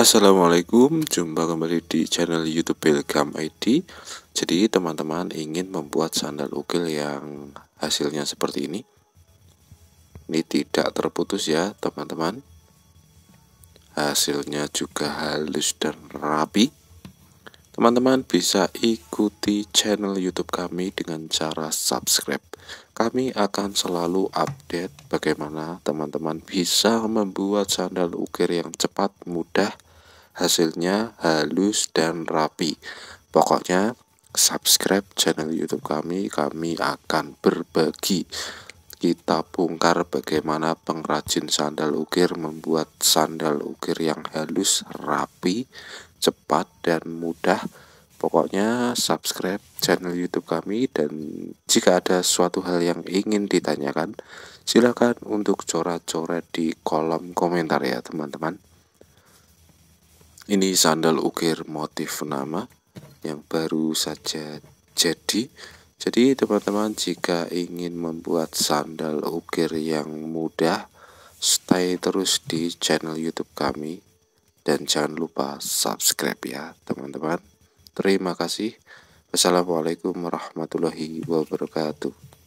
Assalamualaikum, jumpa kembali di channel YouTube Belgam ID. Jadi, teman-teman ingin membuat sandal ukil yang hasilnya seperti ini. Ini tidak terputus ya, teman-teman. Hasilnya juga halus dan rapi. Teman-teman bisa ikuti channel YouTube kami dengan cara subscribe. Kami akan selalu update bagaimana teman-teman bisa membuat sandal ukir yang cepat, mudah, hasilnya halus dan rapi. Pokoknya subscribe channel YouTube kami, kami akan berbagi. Kita bongkar bagaimana pengrajin sandal ukir membuat sandal ukir yang halus, rapi, cepat dan mudah. Pokoknya subscribe channel YouTube kami dan jika ada suatu hal yang ingin ditanyakan, silakan untuk coret-coret di kolom komentar ya teman-teman. Ini sandal ukir motif nama yang baru saja jadi. Jadi teman-teman jika ingin membuat sandal ukir yang mudah, stay terus di channel YouTube kami dan jangan lupa subscribe ya teman-teman. Terima kasih. Wassalamualaikum warahmatullahi wabarakatuh.